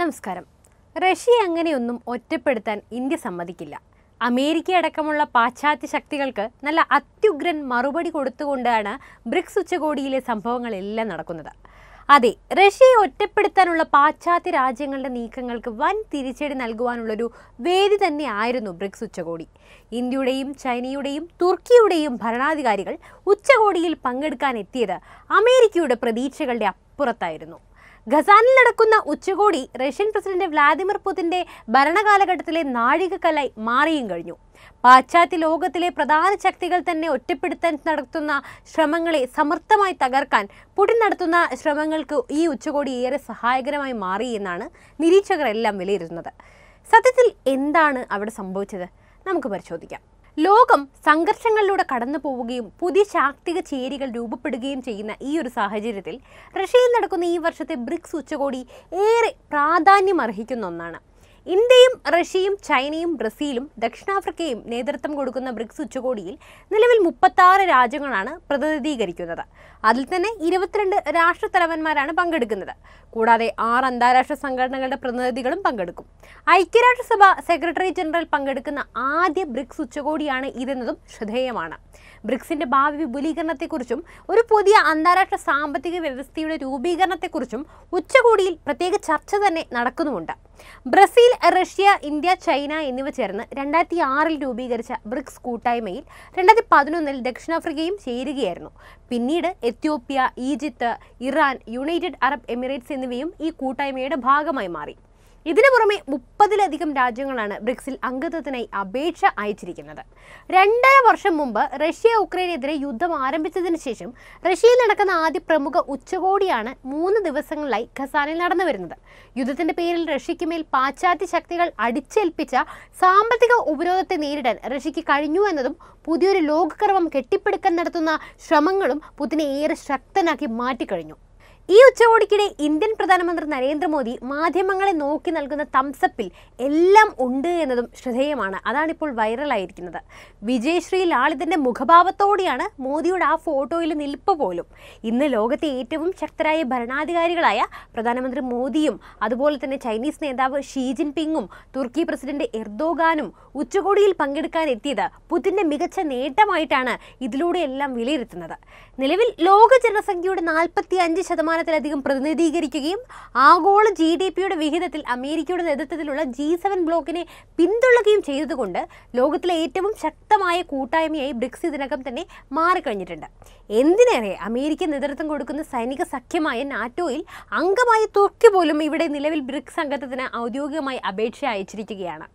നമസ്കാരം റഷ്യ അങ്ങനെയൊന്നും ഒറ്റപ്പെടുത്താൻ ഇന്ത്യ സമ്മതിക്കില്ല അമേരിക്ക അടക്കമുള്ള പാശ്ചാത്യ ശക്തികൾക്ക് നല്ല അത്യുഗ്രൻ മറുപടി കൊടുത്തുകൊണ്ടാണ് ബ്രിക്സ് ഉച്ചകോടിയിലെ സംഭവങ്ങളെല്ലാം നടക്കുന്നത് അതെ റഷ്യയെ ഒറ്റപ്പെടുത്താനുള്ള പാശ്ചാത്യ രാജ്യങ്ങളുടെ നീക്കങ്ങൾക്ക് വൻ തിരിച്ചടി നൽകുവാനുള്ളൊരു വേദി തന്നെ ആയിരുന്നു ബ്രിക്സ് ഉച്ചകോടി ഇന്ത്യയുടെയും ചൈനയുടെയും തുർക്കിയുടെയും ഭരണാധികാരികൾ ഉച്ചകോടിയിൽ പങ്കെടുക്കാൻ എത്തിയത് അമേരിക്കയുടെ പ്രതീക്ഷകളുടെ അപ്പുറത്തായിരുന്നു ഖസാനിൽ നടക്കുന്ന ഉച്ചകോടി റഷ്യൻ പ്രസിഡന്റ് വ്ളാദിമിർ പുതിന്റെ ഭരണകാലഘട്ടത്തിലെ നാഴികക്കല്ലായി മാറിയും കഴിഞ്ഞു പാശ്ചാത്യ ലോകത്തിലെ പ്രധാന ശക്തികൾ തന്നെ ഒറ്റപ്പെടുത്താൻ നടത്തുന്ന ശ്രമങ്ങളെ സമർത്ഥമായി തകർക്കാൻ പുടിൻ നടത്തുന്ന ശ്രമങ്ങൾക്ക് ഈ ഉച്ചകോടി ഏറെ സഹായകരമായി മാറി എന്നാണ് നിരീക്ഷകരെല്ലാം വിലയിരുത്തുന്നത് സത്യത്തിൽ എന്താണ് അവിടെ സംഭവിച്ചത് നമുക്ക് പരിശോധിക്കാം ലോകം സംഘർഷങ്ങളിലൂടെ കടന്നു പോവുകയും പുതിയ ശാക്തിക ചേരികൾ രൂപപ്പെടുകയും ചെയ്യുന്ന ഈ ഒരു സാഹചര്യത്തിൽ റഷ്യയിൽ നടക്കുന്ന ഈ വർഷത്തെ ബ്രിക്സ് ഉച്ചകോടി ഏറെ പ്രാധാന്യം അർഹിക്കുന്ന ഒന്നാണ് ഇന്ത്യയും റഷ്യയും ചൈനയും ബ്രസീലും ദക്ഷിണാഫ്രിക്കയും നേതൃത്വം കൊടുക്കുന്ന ബ്രിക്സ് ഉച്ചകോടിയിൽ നിലവിൽ മുപ്പത്താറ് രാജ്യങ്ങളാണ് പ്രതിനിധീകരിക്കുന്നത് അതിൽ തന്നെ ഇരുപത്തിരണ്ട് രാഷ്ട്രത്തലവന്മാരാണ് പങ്കെടുക്കുന്നത് കൂടാതെ ആറ് അന്താരാഷ്ട്ര സംഘടനകളുടെ പ്രതിനിധികളും പങ്കെടുക്കും ഐക്യരാഷ്ട്രസഭ സെക്രട്ടറി ജനറൽ പങ്കെടുക്കുന്ന ആദ്യ ബ്രിക്സ് ഉച്ചകോടിയാണ് ഇതെന്നതും ശ്രദ്ധേയമാണ് ബ്രിക്സിന്റെ ഭാവി വിപുലീകരണത്തെക്കുറിച്ചും ഒരു പുതിയ അന്താരാഷ്ട്ര സാമ്പത്തിക വ്യവസ്ഥയുടെ രൂപീകരണത്തെക്കുറിച്ചും ഉച്ചകോടിയിൽ പ്രത്യേക ചർച്ച തന്നെ നടക്കുന്നുമുണ്ട് ബ്രസീൽ റഷ്യ ഇന്ത്യ ചൈന എന്നിവ ചേർന്ന് രണ്ടായിരത്തി ആറിൽ രൂപീകരിച്ച ബ്രിക്സ് കൂട്ടായ്മയിൽ രണ്ടായിരത്തി പതിനൊന്നിൽ ദക്ഷിണാഫ്രിക്കയും ചേരുകയായിരുന്നു പിന്നീട് Ethiopia Egypt Iran United Arab Emirates എന്നിവയും ഈ കൂട്ടായ്മയുടെ ഭാഗമായി മാറി ഇതിനു പുറമെ മുപ്പതിലധികം രാജ്യങ്ങളാണ് ബ്രിക്സിൽ അംഗത്വത്തിനായി അപേക്ഷ അയച്ചിരിക്കുന്നത് രണ്ടര വർഷം മുമ്പ് റഷ്യ ഉക്രൈനെതിരെ യുദ്ധം ആരംഭിച്ചതിന് ശേഷം റഷ്യയിൽ നടക്കുന്ന ആദ്യ പ്രമുഖ ഉച്ചകോടിയാണ് മൂന്ന് ദിവസങ്ങളിലായി ഖസാനിൽ നടന്നു വരുന്നത് യുദ്ധത്തിന്റെ പേരിൽ റഷ്യയ്ക്ക് മേൽ പാശ്ചാത്യ ശക്തികൾ അടിച്ചേൽപ്പിച്ച സാമ്പത്തിക ഉപരോധത്തെ നേരിടാൻ റഷ്യയ്ക്ക് കഴിഞ്ഞു എന്നതും പുതിയൊരു ലോകക്രമം കെട്ടിപ്പടുക്കാൻ നടത്തുന്ന ശ്രമങ്ങളും പുതിനെ ഏറെ ശക്തനാക്കി മാറ്റിക്കഴിഞ്ഞു ഈ ഉച്ചകോടിക്കിടെ ഇന്ത്യൻ പ്രധാനമന്ത്രി നരേന്ദ്രമോദി മാധ്യമങ്ങളെ നോക്കി നൽകുന്ന തംസപ്പിൽ എല്ലാം ഉണ്ട് എന്നതും ശ്രദ്ധേയമാണ് അതാണിപ്പോൾ വൈറലായിരിക്കുന്നത് വിജയശ്രീ ലാളിതന്റെ മുഖഭാവത്തോടെയാണ് മോദിയുടെ ആ ഫോട്ടോയിൽ നിൽപ്പ് പോലും ഇന്ന് ലോകത്തെ ഏറ്റവും ശക്തരായ ഭരണാധികാരികളായ പ്രധാനമന്ത്രി മോദിയും അതുപോലെ തന്നെ ചൈനീസ് നേതാവ് ഷീ ജിൻ പിങ്ങും തുർക്കി പ്രസിഡന്റ് എർദോഗാനും ഉച്ചകോടിയിൽ പങ്കെടുക്കാൻ എത്തിയത് പുതിൻ്റെ മികച്ച നേട്ടമായിട്ടാണ് ഇതിലൂടെയെല്ലാം വിലയിരുത്തുന്നത് നിലവിൽ ലോക ജനസംഖ്യയുടെ നാൽപ്പത്തി അഞ്ച് ശതമാനം ശതമാനത്തിലധികം പ്രതിനിധീകരിക്കുകയും ആഗോള ജി ഡി പിയുടെ വിഹിതത്തിൽ അമേരിക്കയുടെ നേതൃത്വത്തിലുള്ള ജി സെവൻ ബ്ലോക്കിനെ പിന്തുള്ളുകയും ചെയ്തതുകൊണ്ട് ലോകത്തിലെ ഏറ്റവും ശക്തമായ കൂട്ടായ്മയായി ബ്രിക്സ് ഇതിനകം തന്നെ മാറിക്കഴിഞ്ഞിട്ടുണ്ട് എന്തിനേറെ അമേരിക്ക നേതൃത്വം കൊടുക്കുന്ന സൈനിക സഖ്യമായ നാറ്റോയിൽ അംഗമായ തുർക്കി പോലും ഇവിടെ നിലവിൽ ബ്രിക്സ് അംഗത്വത്തിന് ഔദ്യോഗികമായി അപേക്ഷ അയച്ചിരിക്കുകയാണ്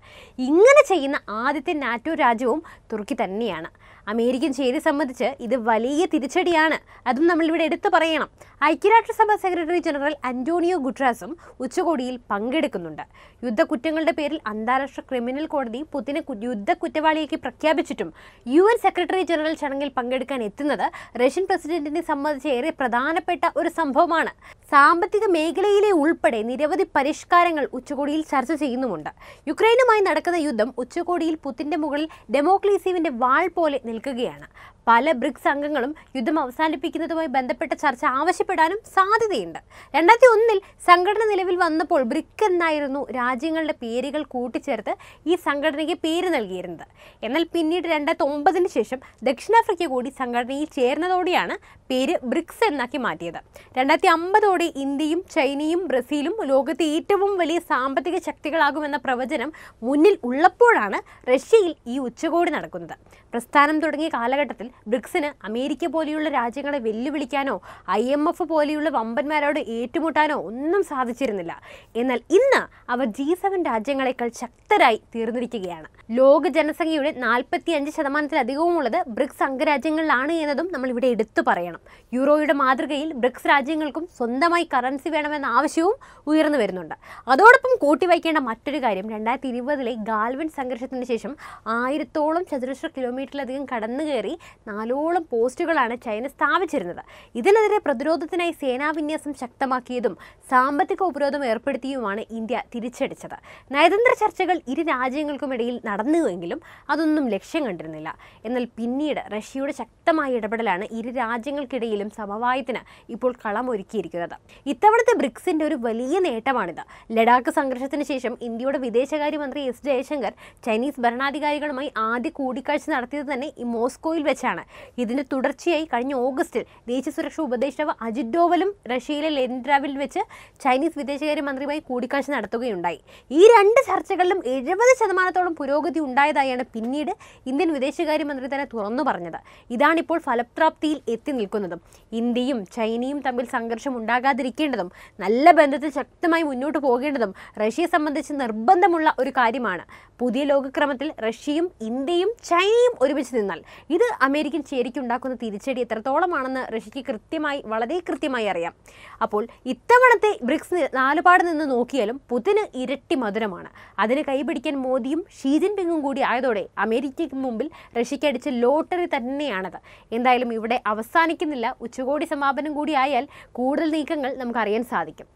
ഇങ്ങനെ ചെയ്യുന്ന ആദ്യത്തെ നാറ്റോ രാജ്യവും തുർക്കി തന്നെയാണ് അമേരിക്കൻ ചെയ്തി സംബന്ധിച്ച് ഇത് വലിയ തിരിച്ചടിയാണ് അതും നമ്മളിവിടെ എടുത്തു പറയണം ഐക്യരാഷ്ട്രസഭ സെക്രട്ടറി ജനറൽ അന്റോണിയോ ഗുട്രാസും ഉച്ചകോടിയിൽ പങ്കെടുക്കുന്നുണ്ട് യുദ്ധക്കുറ്റങ്ങളുടെ പേരിൽ അന്താരാഷ്ട്ര ക്രിമിനൽ കോടതി പുതിനെ യുദ്ധ കുറ്റവാളിയേക്ക് പ്രഖ്യാപിച്ചിട്ടും യു എൻ സെക്രട്ടറി ജനറൽ ചടങ്ങിൽ പങ്കെടുക്കാൻ എത്തുന്നത് റഷ്യൻ പ്രസിഡന്റിനെ സംബന്ധിച്ച് ഏറെ പ്രധാനപ്പെട്ട ഒരു സംഭവമാണ് സാമ്പത്തിക മേഖലയിലെ ഉൾപ്പെടെ നിരവധി പരിഷ്കാരങ്ങൾ ഉച്ചകോടിയിൽ ചർച്ച ചെയ്യുന്നുമുണ്ട് യുക്രൈനുമായി നടക്കുന്ന യുദ്ധം ഉച്ചകോടിയിൽ പുത്തിന്റെ മുകളിൽ ഡെമോക്ലീസീവിന്റെ വാൾ പോലെ നിൽക്കുകയാണ് പല ബ്രിക്സ് അംഗങ്ങളും യുദ്ധം അവസാനിപ്പിക്കുന്നതുമായി ബന്ധപ്പെട്ട ചർച്ച ആവശ്യപ്പെടാനും സാധ്യതയുണ്ട് രണ്ടായിരത്തി ഒന്നിൽ സംഘടന നിലവിൽ വന്നപ്പോൾ ബ്രിക്ക് എന്നായിരുന്നു രാജ്യങ്ങളുടെ പേരുകൾ കൂട്ടിച്ചേർത്ത് ഈ സംഘടനയ്ക്ക് പേര് നൽകിയിരുന്നത് എന്നാൽ പിന്നീട് രണ്ടായിരത്തി ഒമ്പതിന് ശേഷം ദക്ഷിണാഫ്രിക്ക കൂടി സംഘടനയിൽ ചേർന്നതോടെയാണ് പേര് ബ്രിക്സ് എന്നാക്കി മാറ്റിയത് രണ്ടായിരത്തി അമ്പതോടെ ഇന്ത്യയും ചൈനയും ബ്രസീലും ലോകത്തെ ഏറ്റവും വലിയ സാമ്പത്തിക ശക്തികളാകുമെന്ന പ്രവചനം മുന്നിൽ ഉള്ളപ്പോഴാണ് റഷ്യയിൽ ഈ ഉച്ചകോടി നടക്കുന്നത് പ്രസ്ഥാനം തുടങ്ങിയ കാലഘട്ടത്തിൽ ബ്രിക്സിന് അമേരിക്ക പോലെയുള്ള രാജ്യങ്ങളെ വെല്ലുവിളിക്കാനോ ഐ എം എഫ് പോലെയുള്ള വമ്പന്മാരോട് ഏറ്റുമുട്ടാനോ ഒന്നും സാധിച്ചിരുന്നില്ല എന്നാൽ ഇന്ന് അവർ ജി സെവൻ രാജ്യങ്ങളെക്കാൾ ശക്തരായി തീർന്നിരിക്കുകയാണ് ലോക ജനസംഖ്യയുടെ നാൽപ്പത്തി അഞ്ച് ശതമാനത്തിലധികവും ഉള്ളത് ബ്രിക്സ് അംഗരാജ്യങ്ങളിലാണ് എന്നതും നമ്മൾ ഇവിടെ എടുത്തു പറയണം യൂറോയുടെ മാതൃകയിൽ ബ്രിക്സ് രാജ്യങ്ങൾക്കും സ്വന്തമായി കറൻസി വേണമെന്ന ആവശ്യവും ഉയർന്നു വരുന്നുണ്ട് അതോടൊപ്പം കൂട്ടിവയ്ക്കേണ്ട മറ്റൊരു കാര്യം രണ്ടായിരത്തി ഇരുപതിലെ ഗാൽവൻ സംഘർഷത്തിന് ശേഷം ആയിരത്തോളം ചതുരശ്ര കിലോമീറ്ററിലധികം കടന്നു കയറി നാലോളം പോസ്റ്റുകളാണ് ചൈന സ്ഥാപിച്ചിരുന്നത് ഇതിനെതിരെ പ്രതിരോധത്തിനായി സേനാവിന്യാസം ശക്തമാക്കിയതും സാമ്പത്തിക ഉപരോധം ഏർപ്പെടുത്തിയുമാണ് ഇന്ത്യ തിരിച്ചടിച്ചത് നയതന്ത്ര ചർച്ചകൾ ഇരു രാജ്യങ്ങൾക്കുമിടയിൽ നടന്നുവെങ്കിലും അതൊന്നും ലക്ഷ്യം കണ്ടിരുന്നില്ല എന്നാൽ പിന്നീട് റഷ്യയുടെ ശക്തമായ ഇടപെടലാണ് ഇരു രാജ്യങ്ങൾക്കിടയിലും സമവായത്തിന് ഇപ്പോൾ കളമൊരുക്കിയിരിക്കുന്നത് ഇത്തവണത്തെ ബ്രിക്സിന്റെ ഒരു വലിയ നേട്ടമാണിത് ലഡാക്ക് സംഘർഷത്തിന് ശേഷം ഇന്ത്യയുടെ വിദേശകാര്യമന്ത്രി എസ് ജയശങ്കർ ചൈനീസ് ഭരണാധികാരികളുമായി ആദ്യ കൂടിക്കാഴ്ച നടത്തിയത് തന്നെ മോസ്കോയിൽ വെച്ചാണ് ഇതിൻ്റെ തുടർച്ചയായി കഴിഞ്ഞ ഓഗസ്റ്റിൽ ദേശീയ സുരക്ഷാ ഉപദേഷ്ടാവ് അജിത് ഡോവലും റഷ്യയിലെ ലെൻഡ്രാവിൽ വെച്ച് ചൈനീസ് വിദേശകാര്യ കൂടിക്കാഴ്ച നടത്തുകയുണ്ടായി ഈ രണ്ട് ചർച്ചകളിലും എഴുപത് ശതമാനത്തോളം പുരോഗതി ഉണ്ടായതായാണ് പിന്നീട് ഇന്ത്യൻ വിദേശകാര്യമന്ത്രി തന്നെ തുറന്നു പറഞ്ഞത് ഇതാണിപ്പോൾ ഫലപ്രാപ്തിയിൽ എത്തി നിൽക്കുന്നതും ഇന്ത്യയും ചൈനയും തമ്മിൽ സംഘർഷം ഉണ്ടാകാതിരിക്കേണ്ടതും നല്ല ബന്ധത്തിൽ ശക്തമായി മുന്നോട്ട് പോകേണ്ടതും റഷ്യയെ സംബന്ധിച്ച് നിർബന്ധമുള്ള ഒരു കാര്യമാണ് പുതിയ ലോകക്രമത്തിൽ റഷ്യയും ഇന്ത്യയും ചൈനയും ഒരുമിച്ച് നിന്നു എന്നാൽ ഇത് അമേരിക്കൻ ചേരിക്കുണ്ടാക്കുന്ന തിരിച്ചടി എത്രത്തോളമാണെന്ന് റഷ്യയ്ക്ക് കൃത്യമായി വളരെ കൃത്യമായി അറിയാം അപ്പോൾ ഇത്തവണത്തെ ബ്രിക്സ് നാലുപാട് നിന്ന് നോക്കിയാലും പുതിന് ഇരട്ടി മധുരമാണ് അതിന് കൈപിടിക്കാൻ മോദിയും ഷീജിൻ പിങ്ങും കൂടി ആയതോടെ അമേരിക്കയ്ക്ക് മുമ്പിൽ റഷ്യയ്ക്ക് അടിച്ച ലോട്ടറി തന്നെയാണത് എന്തായാലും ഇവിടെ അവസാനിക്കുന്നില്ല ഉച്ചകോടി സമാപനം കൂടി ആയാൽ കൂടുതൽ നീക്കങ്ങൾ നമുക്കറിയാൻ സാധിക്കും